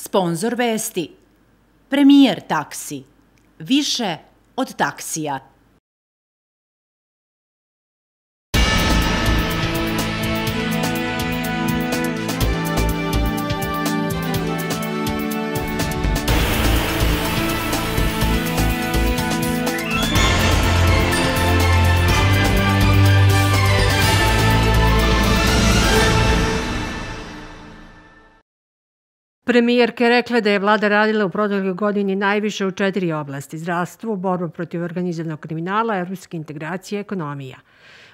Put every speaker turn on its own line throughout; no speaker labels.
Sponzor vesti. Premijer taksi. Više od taksija.
Premijerka je rekla da je vlada radila u protekloj godini najviše u četiri oblasti – zdravstvo, borba protiv organizovanog kriminala, evropske integracije i ekonomija.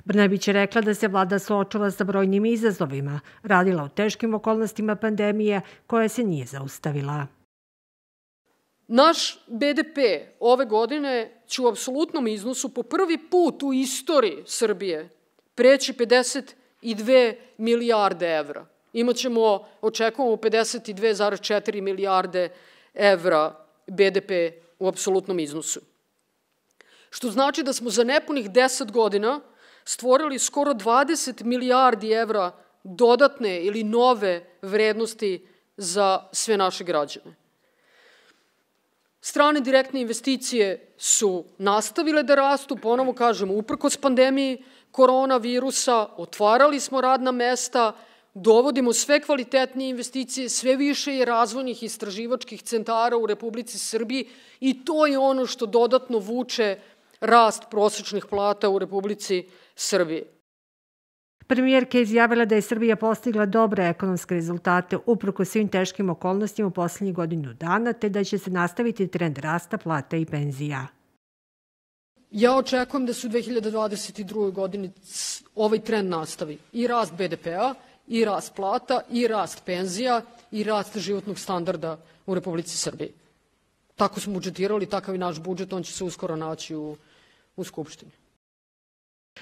Brnabić je rekla da se vlada suočila sa brojnim izazovima, radila u teškim okolnostima pandemije koja se nije zaustavila.
Naš BDP ove godine će u apsolutnom iznosu po prvi put u istoriji Srbije preći 52 milijarde evra imaćemo, očekujemo 52,4 milijarde evra BDP u apsolutnom iznosu. Što znači da smo za nepunih 10 godina stvorili skoro 20 milijardi evra dodatne ili nove vrednosti za sve naše građane. Strane direktne investicije su nastavile da rastu, ponovo kažemo, uprkos pandemiji koronavirusa, otvarali smo radna mesta, dovodimo sve kvalitetnije investicije, sve više i razvojnih istraživačkih centara u Republici Srbiji i to je ono što dodatno vuče rast prosečnih plata u Republici Srbiji.
Premijerka je izjavila da je Srbija postigla dobre ekonomske rezultate uproko svim teškim okolnostima u poslednjih godinu dana, te da će se nastaviti trend rasta plata i penzija.
Ja očekujem da se u 2022. godini ovaj trend nastavi i rast BDP-a i rast plata i rast penzija i rast životnog standarda u Republici Srbiji. Tako smo budžetirali, takav i naš budžet, on će se uskoro naći u, u Skupštini.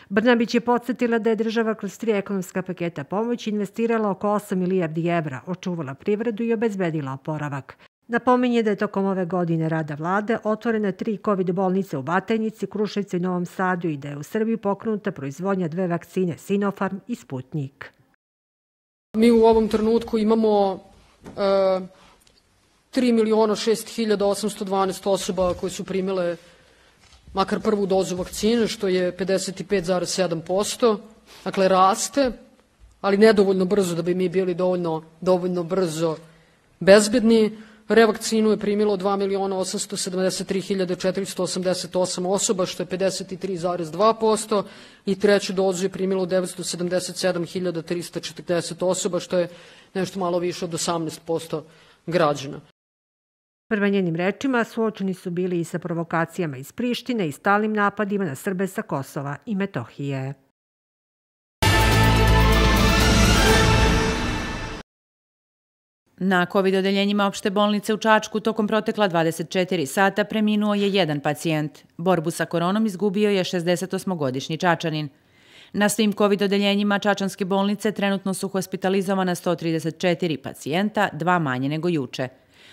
Brnabić je podsjetila da je država kroz tri ekonomska paketa pomoći investirala oko 8 milijardi evra, očuvala privredu i obezbedila oporavak. Napominje da je tokom ove godine rada vlade otvorena tri COVID bolnice u Batajnici, Kruševcu i Novom Sadu i da je u Srbiji pokrenuta proizvodnja dve vakcine Sinopharm i Sputnik.
Mi u ovom trenutku imamo e, 3 miliona 6.812 osoba koje su primile makar prvu dozu vakcine, što je 55,7%. Dakle, raste, ali nedovoljno brzo da bi mi bili dovoljno, dovoljno brzo bezbedni. Revakcinu je primilo 2 miliona 873.488 osoba, što je 53,2%, i treću dozu je primilo 977.340 osoba, što je nešto malo više od 18% građana. Prva njenim rečima suočeni su bili i sa provokacijama
iz Prištine i stalnim napadima na Srbe sa Kosova i Metohije.
Na COVID odeljenjima opšte bolnice u Čačku tokom protekla 24 sata preminuo je jedan pacijent. Borbu sa koronom izgubio je 68-godišnji Čačanin. Na svim COVID odeljenjima Čačanske bolnice trenutno su hospitalizovana 134 pacijenta, dva manje nego juče.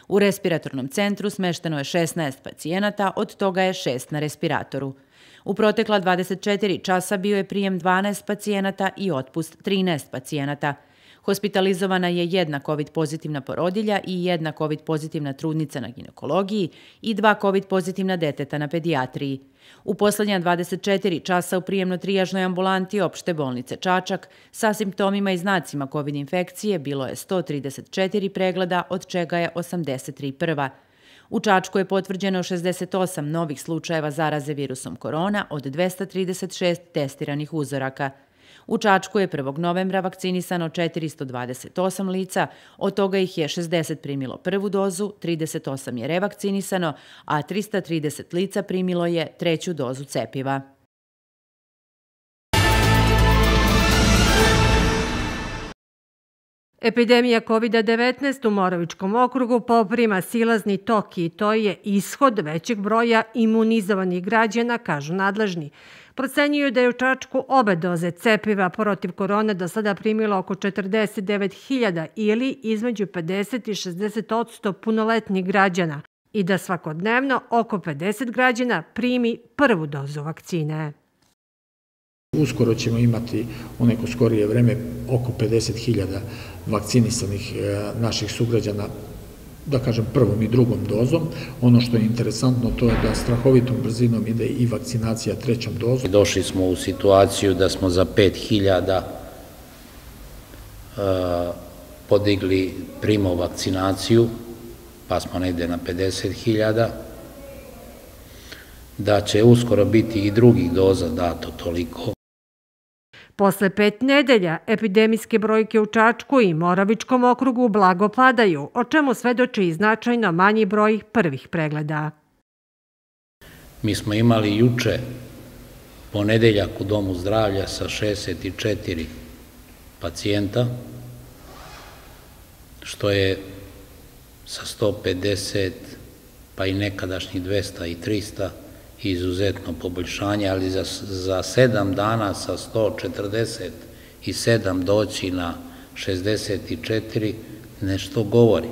U respiratornom centru smešteno je 16 pacijenata, od toga je 6 na respiratoru. U protekla 24 časa bio je prijem 12 pacijenata i otpust 13 pacijenata – Hospitalizovana je jedna COVID pozitivna porodilja i jedna COVID pozitivna trudnica na ginekologiji i dva COVID pozitivna deteta na pedijatriji. U poslednja 24 časa u prijemno-trijažnoj ambulanti opšte bolnice Čačak sa simptomima i znacima COVID infekcije bilo je 134 pregleda, od čega je 83 prva. U Čačku je potvrđeno 68 novih slučajeva zaraze virusom korona od 236 testiranih uzoraka – U Čačku je 1. novembra vakcinisano 428 lica, od toga ih je 60 primilo prvu dozu, 38 je revakcinisano, a 330 lica primilo je treću dozu cepiva. Epidemija COVID-19 u
Morovičkom okrugu poprima silazni tok i to je ishod većeg broja imunizovanih građana, kažu nadležni. Procenjuju da je u Čačku obe doze cepiva protiv korone do sada primilo oko 49.000 ili između 50 i 60 punoletnih građana i da svakodnevno oko 50 građana primi prvu dozu vakcine.
Uskoro ćemo imati u neko skorije vreme oko 50.000 vakcinisanih e, naših sugrađana da kažem, prvom i drugom dozom. Ono što je interesantno to je da strahovitom brzinom ide i vakcinacija trećom dozom.
Došli smo u situaciju da smo za 5000 uh, e, podigli primo vakcinaciju, pa smo negde na 50.000, da će uskoro biti i drugih doza dato toliko.
Posle pet nedelja epidemijske brojke u Čačku i Moravičkom okrugu blago padaju, o čemu svedoči i značajno manji broj prvih pregleda.
Mi smo imali juče ponedeljak u Domu zdravlja sa 64 pacijenta, što je sa 150 pa i nekadašnji 200 i 300 izuzetno poboljšanje, ali za, za sedam dana sa 147 doći na 64 nešto govori.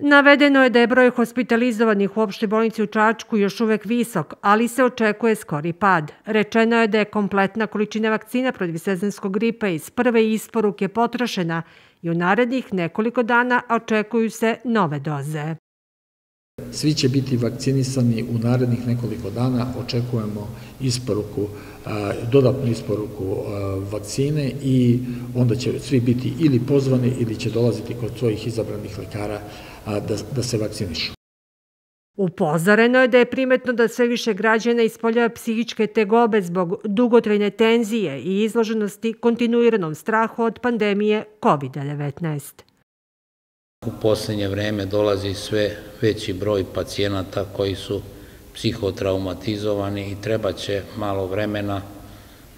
Navedeno je da je broj hospitalizovanih u opštoj bolnici u Čačku još uvek visok, ali se očekuje skori pad. Rečeno je da je kompletna količina vakcina protiv sezonskog gripa iz prve isporuke potrošena i u narednih nekoliko dana očekuju se nove doze.
Svi će biti vakcinisani u narednih nekoliko dana, očekujemo isporuku, dodatnu isporuku vakcine i onda će svi biti ili pozvani ili će dolaziti kod svojih izabranih lekara da, da se vakcinišu.
Upozoreno je da je primetno da sve više građana ispoljava psihičke tegobe zbog dugotrajne tenzije i izloženosti kontinuiranom strahu od pandemije COVID-19.
U poslednje vreme dolazi sve veći broj pacijenata koji su psihotraumatizovani i treba će malo vremena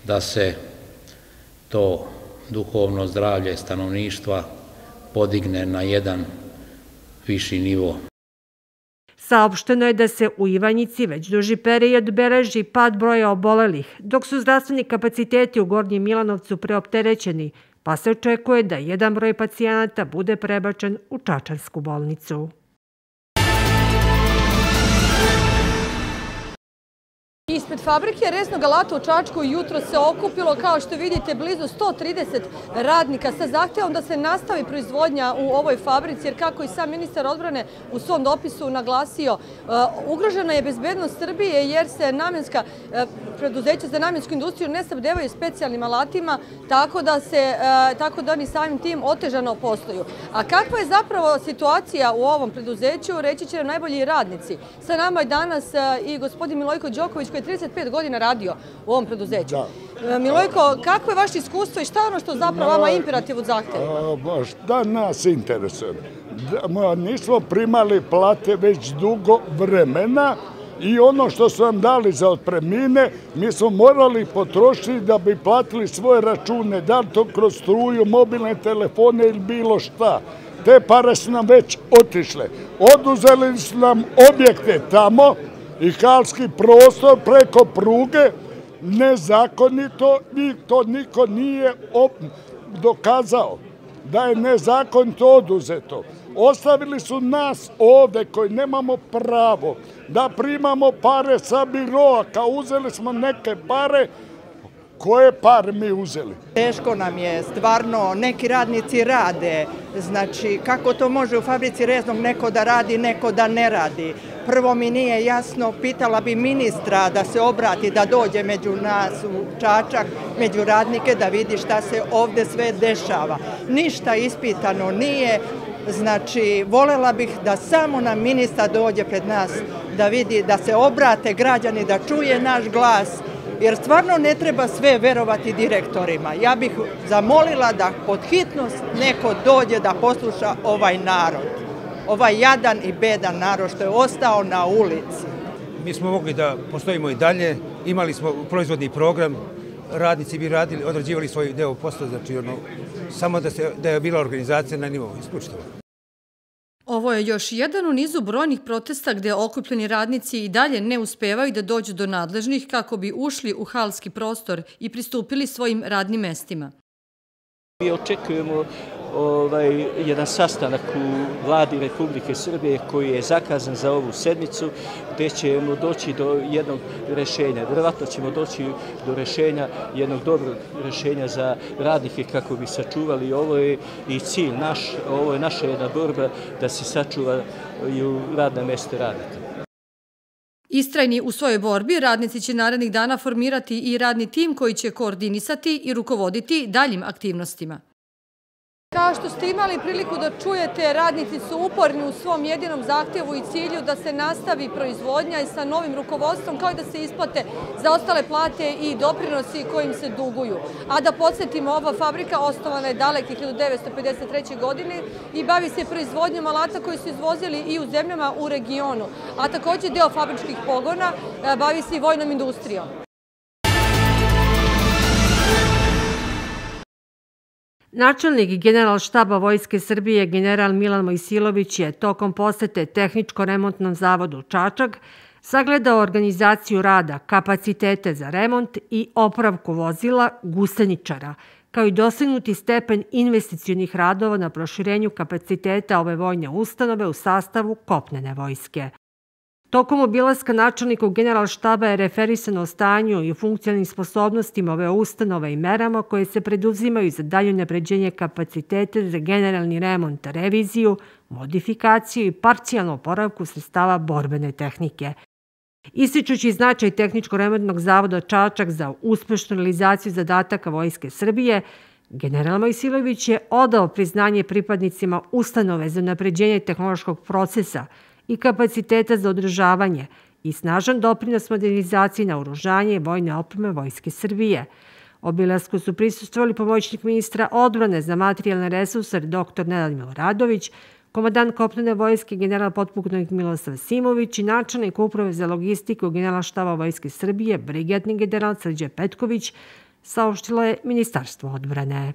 da se to duhovno zdravlje stanovništva podigne na jedan viši nivo.
Saopšteno je da se u Ivanjici već duži period beleži pad broja obolelih, dok su zdravstveni kapaciteti u Gornjem Milanovcu preopterećeni, pa se očekuje da jedan broj pacijenata bude prebačen u Čačansku bolnicu.
Ispred fabrike Resnog alata u Čačku jutro se okupilo, kao što vidite, blizu 130 radnika sa zahtevom da se nastavi proizvodnja u ovoj fabrici, jer kako i sam ministar odbrane u svom dopisu naglasio, e, ugrožena je bezbednost Srbije jer se namenska e, preduzeća za namensku industriju ne sabdevaju specijalnim alatima, tako da, se, e, tako da oni samim tim otežano posluju. A kakva je zapravo situacija u ovom preduzeću, reći će nam najbolji radnici. Sa nama je danas i gospodin Milojko Đoković, koji 35 godina radio u ovom preduzeću. Da. E, Milojko, kako je vaše iskustvo i šta je ono što zapravo vama imperativ od zahteva?
E, šta da nas interesuje? Da, nismo primali plate već dugo vremena, i ono što su nam dali za otpremine, mi smo morali potrošiti da bi platili svoje račune, da li to kroz struju, mobilne telefone ili bilo šta. Te pare su nam već otišle. Oduzeli su nam objekte tamo, i halski prostor preko pruge nezakonito i to niko nije dokazao da je nezakonito oduzeto. Ostavili su nas ovde koji nemamo pravo da primamo pare sa biroa, kao uzeli smo neke pare koje par mi uzeli? Teško nam je, stvarno, neki radnici rade, znači kako to
može u fabrici reznog neko da radi, neko da ne radi. Prvo mi nije jasno, pitala bi ministra da se obrati, da dođe među nas u Čačak, među radnike, da vidi šta se ovde sve dešava. Ništa ispitano nije, Znači, volela bih da samo nam ministra dođe pred nas, da vidi, da se obrate građani, da čuje naš glas, jer stvarno ne treba sve verovati direktorima. Ja bih zamolila da pod hitnost neko dođe da posluša ovaj narod, ovaj jadan i bedan narod što je ostao na ulici.
Mi smo mogli da postojimo i dalje, imali smo proizvodni program, radnici bi radili, odrađivali svoj deo posla, znači ono, samo da, se, da je bila organizacija na nivou, isključivo.
Ovo je još jedan u nizu brojnih protesta gde okupljeni radnici i dalje ne uspevaju da dođu do nadležnih kako bi ušli u halski prostor i pristupili svojim radnim mestima.
Mi očekujemo ovaj, jedan sastanak u vladi Republike Srbije koji je zakazan za ovu sedmicu gde ćemo doći do jednog rešenja. Vjerojatno ćemo doći do rešenja, jednog dobrog rešenja za radnike kako bi sačuvali. Ovo je i cilj naš, ovo je naša jedna borba
da se sačuva i u radna mesta radnika.
Istrajni u svojoj borbi, radnici će narednih dana formirati i radni tim koji će koordinisati i rukovoditi daljim aktivnostima. Kao što ste imali priliku da čujete, radnici su uporni u svom jedinom zahtjevu i cilju da se nastavi proizvodnja i sa novim rukovodstvom, kao i da se isplate za ostale plate i doprinosi kojim se duguju. A da podsjetimo, ova fabrika osnovana je daleke 1953. godine i bavi se proizvodnjom alata koji su izvozili i u zemljama u regionu, a takođe deo fabričkih pogona e, bavi se i vojnom industrijom.
Načelnik general štaba Vojske Srbije general Milan Mojsilović je tokom posete Tehničko-remontnom zavodu Čačak sagledao organizaciju rada, kapacitete za remont i opravku vozila guseničara, kao i dosegnuti stepen investicijonih radova na proširenju kapaciteta ove vojne ustanove u sastavu kopnene vojske. Tokom obilaska načelnikov generalštaba je referisano stanju i funkcionalnim sposobnostima ove ustanove i merama koje se preduzimaju za dalje napređenje kapacitete za generalni remont, reviziju, modifikaciju i parcijalnu oporavku sredstava borbene tehnike. Ističući značaj Tehničko-remontnog zavoda Čačak za uspešnu realizaciju zadataka Vojske Srbije, General Mojsilović je odao priznanje pripadnicima ustanove za napređenje tehnološkog procesa – i kapaciteta za održavanje i snažan doprinos modernizaciji naoružanja i vojne opreme Vojske Srbije. Obilasku su prisustvovali pomoćnik ministra odbrane za materijalne resurse dr. Nenad Miloradović, komadan kopnene vojske general potpukovnik Milosav Simović i načelnik uprave za logistiku generala štava Vojske Srbije brigadni general Srđe Petković, saopštilo je Ministarstvo odbrane.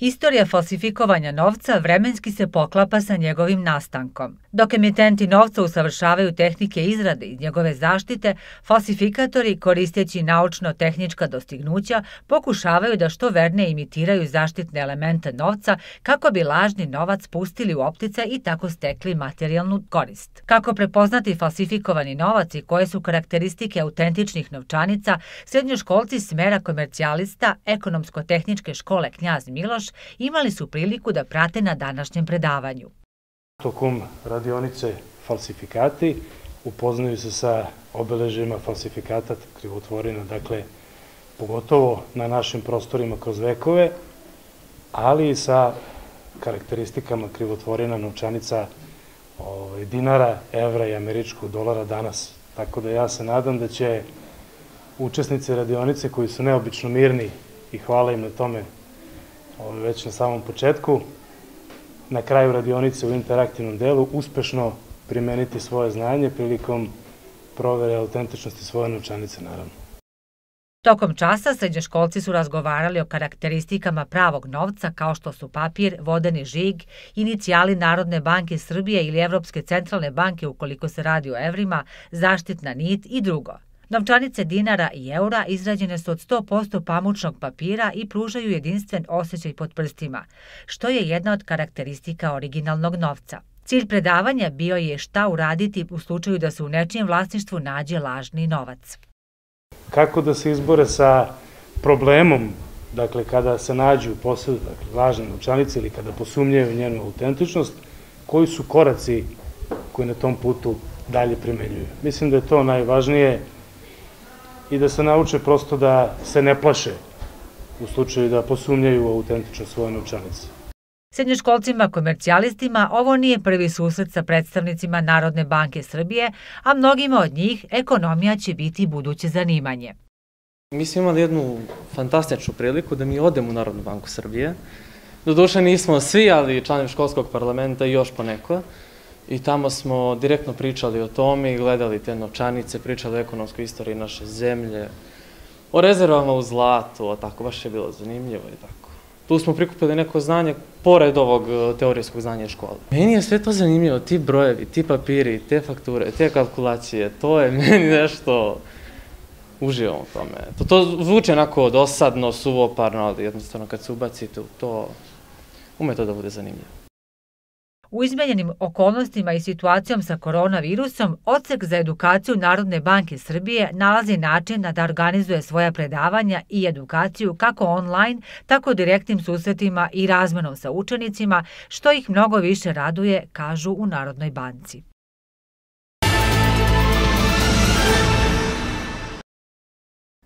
Istorija falsifikovanja novca vremenski se poklapa sa njegovim nastankom. Dok emitenti novca usavršavaju tehnike izrade i njegove zaštite, falsifikatori, koristeći naučno-tehnička dostignuća, pokušavaju da što verne imitiraju zaštitne elemente novca kako bi lažni novac pustili u optice i tako stekli materijalnu korist. Kako prepoznati falsifikovani novac i koje su karakteristike autentičnih novčanica, srednjoškolci smera komercijalista Ekonomsko-tehničke škole Knjaz Miloš imali su priliku da prate na današnjem predavanju.
Tokom radionice falsifikati upoznaju se sa obeležima falsifikata krivotvorina, dakle, pogotovo na našim prostorima kroz vekove, ali i sa karakteristikama krivotvorina novčanica ovaj, dinara, evra i američkog dolara danas. Tako da ja se nadam da će učesnici radionice koji su neobično mirni i hvala im na tome ovaj, već na samom početku, na kraju radionice u interaktivnom delu, uspešno primeniti svoje znanje prilikom provere autentičnosti svoje novčanice, naravno.
Tokom časa srednjoškolci su razgovarali o karakteristikama pravog novca kao što su papir, vodeni žig, inicijali Narodne banke Srbije ili Evropske centralne banke ukoliko se radi o evrima, zaštitna nit i drugo – Novčanice dinara i eura izrađene su od 100% pamučnog papira i pružaju jedinstven osjećaj pod prstima, što je jedna od karakteristika originalnog novca. Cilj predavanja bio je šta uraditi u slučaju da se u nečijem vlasništvu nađe lažni novac.
Kako da se izbore sa problemom, dakle kada se nađu u posedu dakle, lažne novčanice ili kada posumnjaju njenu autentičnost, koji su koraci koji na tom putu dalje primenjuju. Mislim da je to najvažnije i da se nauče prosto da se ne plaše u slučaju da posumnjaju u autentičnost svoje novčanice.
Srednjoškolcima komercijalistima ovo nije prvi susret sa predstavnicima Narodne banke Srbije, a mnogima od njih ekonomija će biti buduće zanimanje.
Mi smo imali jednu fantastičnu priliku da mi odemo u Narodnu banku Srbije. Doduše nismo svi, ali članovi školskog parlamenta i još poneko. neko i tamo smo direktno pričali o tome i gledali te novčanice, pričali o ekonomskoj istoriji naše zemlje, o rezervama u zlatu, o tako, baš je bilo zanimljivo i tako. Tu smo prikupili neko znanje pored ovog e, teorijskog znanja iz škole. Meni je sve to zanimljivo, ti brojevi, ti papiri, te fakture, te kalkulacije, to je meni nešto uživam u tome. To, to zvuči onako dosadno, suvoparno, ali jednostavno kad se ubacite u to, ume to da bude zanimljivo.
U izmenjenim okolnostima i situacijom sa koronavirusom, Odsek za edukaciju Narodne banke Srbije nalazi način da organizuje svoja predavanja i edukaciju kako online, tako direktnim susretima i razmenom sa učenicima, što ih mnogo više raduje, kažu u Narodnoj banci.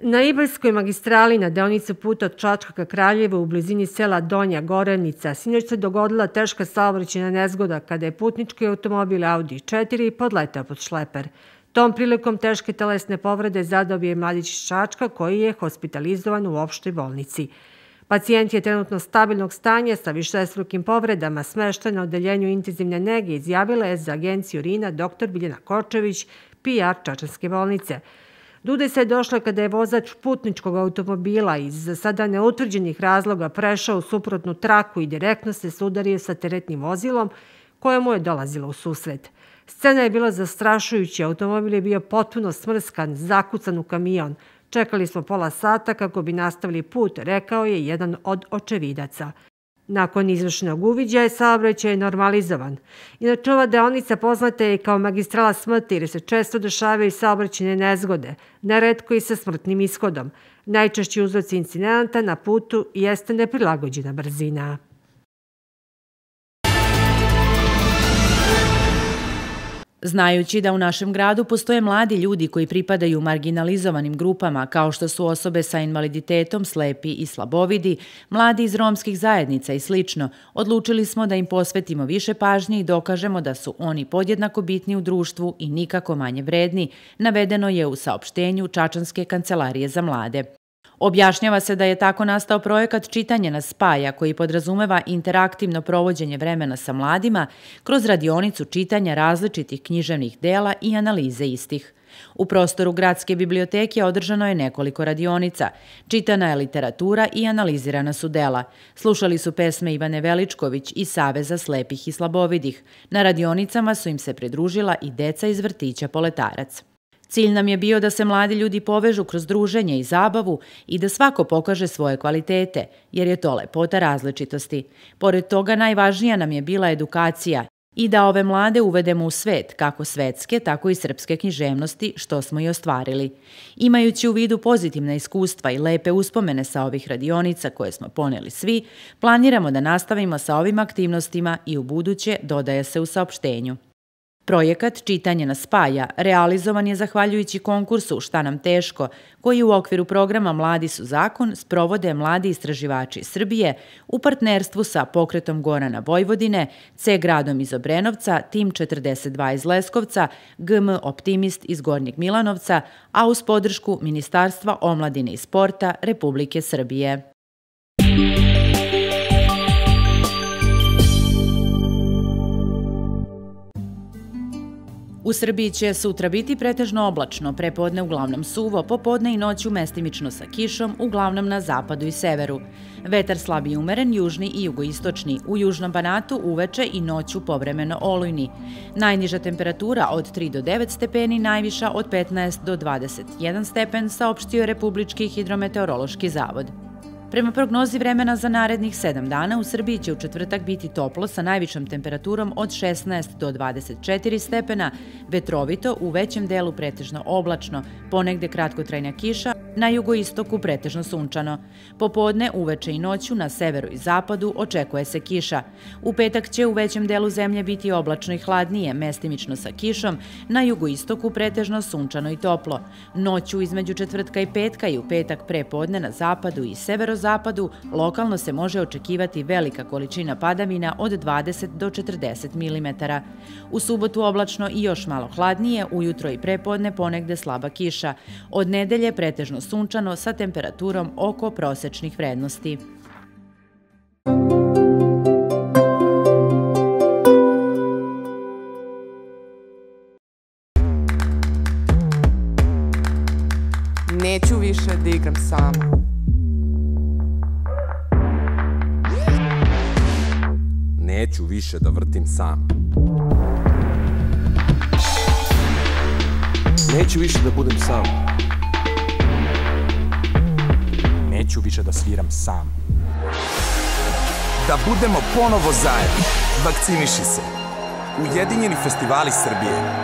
Na Ibarskoj magistrali na deonicu puta od Čačka ka Kraljevu u blizini sela Donja Gorenica sinoć se dogodila teška saobraćena nezgoda kada je putnički automobil Audi 4 podletao pod šleper. Tom prilikom teške telesne povrede zadobio je mladić iz Čačka koji je hospitalizovan u opštoj bolnici. Pacijent je trenutno stabilnog stanja sa višestrukim povredama smešten na odeljenju intenzivne nege, izjavila je za agenciju Rina dr. Biljana Kočević, PR Čačanske bolnice. Dudesa je došla kada je vozač putničkog automobila iz za sada neutvrđenih razloga prešao u suprotnu traku i direktno se sudario sa teretnim vozilom koje mu je dolazilo u susret. Scena je bila zastrašujuća, automobil je bio potpuno smrskan, zakucan u kamion. Čekali smo pola sata kako bi nastavili put, rekao je jedan od očevidaca. Nakon izvršenog uviđaja saobraćaj je normalizovan. Inače, ova deonica poznata je kao magistrala smrti jer se često dešavaju saobraćene nezgode, neretko i sa smrtnim ishodom. Najčešći uzroci incidenta na putu
jeste neprilagođena brzina. Znajući da u našem gradu postoje mladi ljudi koji pripadaju marginalizovanim grupama kao što su osobe sa invaliditetom, slepi i slabovidi, mladi iz romskih zajednica i slično, odlučili smo da im posvetimo više pažnje i dokažemo da su oni podjednako bitni u društvu i nikako manje vredni, navedeno je u saopštenju Čačanske kancelarije za mlade. Objašnjava se da je tako nastao projekat Čitanje na spaja, koji podrazumeva interaktivno provođenje vremena sa mladima kroz radionicu čitanja različitih književnih dela i analize istih. U prostoru gradske biblioteke održano je nekoliko radionica. Čitana je literatura i analizirana su dela. Slušali su pesme Ivane Veličković i Saveza slepih i slabovidih. Na radionicama su im se pridružila i deca iz vrtića Poletarac. Cilj nam je bio da se mladi ljudi povežu kroz druženje i zabavu i da svako pokaže svoje kvalitete, jer je to lepota različitosti. Pored toga, najvažnija nam je bila edukacija i da ove mlade uvedemo u svet, kako svetske, tako i srpske književnosti, što smo i ostvarili. Imajući u vidu pozitivna iskustva i lepe uspomene sa ovih radionica koje smo poneli svi, planiramo da nastavimo sa ovim aktivnostima i u buduće dodaje se u saopštenju. Projekat Čitanje na spaja realizovan je zahvaljujući konkursu Šta nam teško, koji u okviru programa Mladi su zakon sprovode mladi istraživači Srbije u partnerstvu sa pokretom Gorana Vojvodine, C gradom iz Obrenovca, Tim 42 iz Leskovca, GM Optimist iz Gornjeg Milanovca, a uz podršku Ministarstva omladine i sporta Republike Srbije. U Srbiji će sutra biti pretežno oblačno, prepodne uglavnom suvo, popodne i noću mestimično sa kišom, uglavnom na zapadu i severu. Vetar slab i umeren, južni i jugoistočni, u južnom banatu uveče i noću povremeno olujni. Najniža temperatura od 3 do 9 stepeni, najviša od 15 do 21 stepen, saopštio Republički hidrometeorološki zavod. Prema prognozi vremena za narednih 7 dana u Srbiji će u četvrtak biti toplo sa najvišom temperaturom od 16 do 24 stepena, vetrovito, u većem delu pretežno oblačno, ponegde kratkotrajna kiša, na jugoistoku pretežno sunčano. Popodne, uveče i noću na severu i zapadu očekuje se kiša. U petak će u većem delu zemlje biti oblačno i hladnije, mestimično sa kišom, na jugoistoku pretežno sunčano i toplo. Noću između četvrtka i petka i u petak prepodne na zapadu i severozapadu zapadu lokalno se može očekivati velika količina padavina od 20 do 40 mm. U subotu oblačno i još malo hladnije, ujutro i prepodne ponegde slaba kiša. Od nedelje pretežno sunčano sa temperaturom oko prosečnih vrednosti.
Neću više da igram sama.
neću više da vrtim sam. Neću više da budem
sam. Neću više da sviram sam. Da budemo ponovo zajedno. Vakciniši se.
Ujedinjeni festivali Srbije.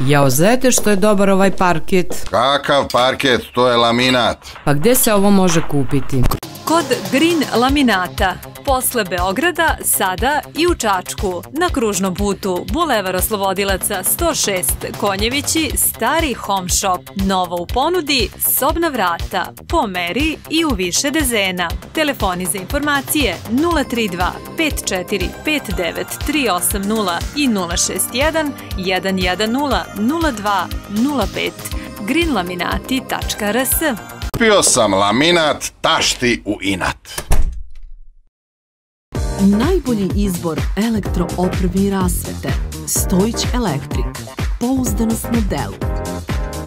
Jao, zete što je dobar ovaj parket. Kakav parket, to je laminat. Pa gde se ovo može kupiti?
Kod Green Laminata posle Beograda, sada i u Čačku, na kružnom putu Bulevara Slobodilaca 106, Konjevići, stari home shop, novo u ponudi, sobna vrata, po meri i u više dezena. Telefoni za informacije 032 54 59 380 i 061 110 02 05 greenlaminati.rs
Kupio sam laminat tašti u inat.
Najbolji
izbor elektroopreme i rasvete. Stojić Elektrik. Pouzdanost na delu.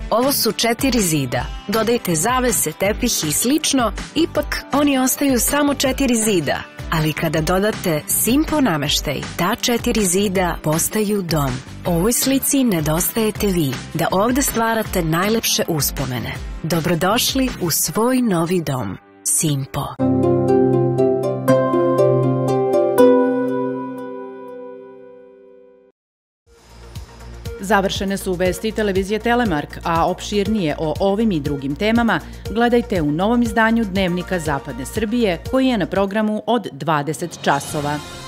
Ovo su četiri zida. Dodajte zavese, tepih i slično, ipak oni ostaju samo četiri zida. Ali kada dodate Simpo nameštaj, ta četiri zida postaju dom. Ovoj slici nedostajete vi, da ovde stvarate najlepše uspomene. Dobrodošli u svoj novi dom. Simpo. Simpo. Završene su vesti televizije Telemark, a opširnije o ovim i drugim temama gledajte u novom izdanju Dnevnika Zapadne Srbije koji je na programu od 20 časova.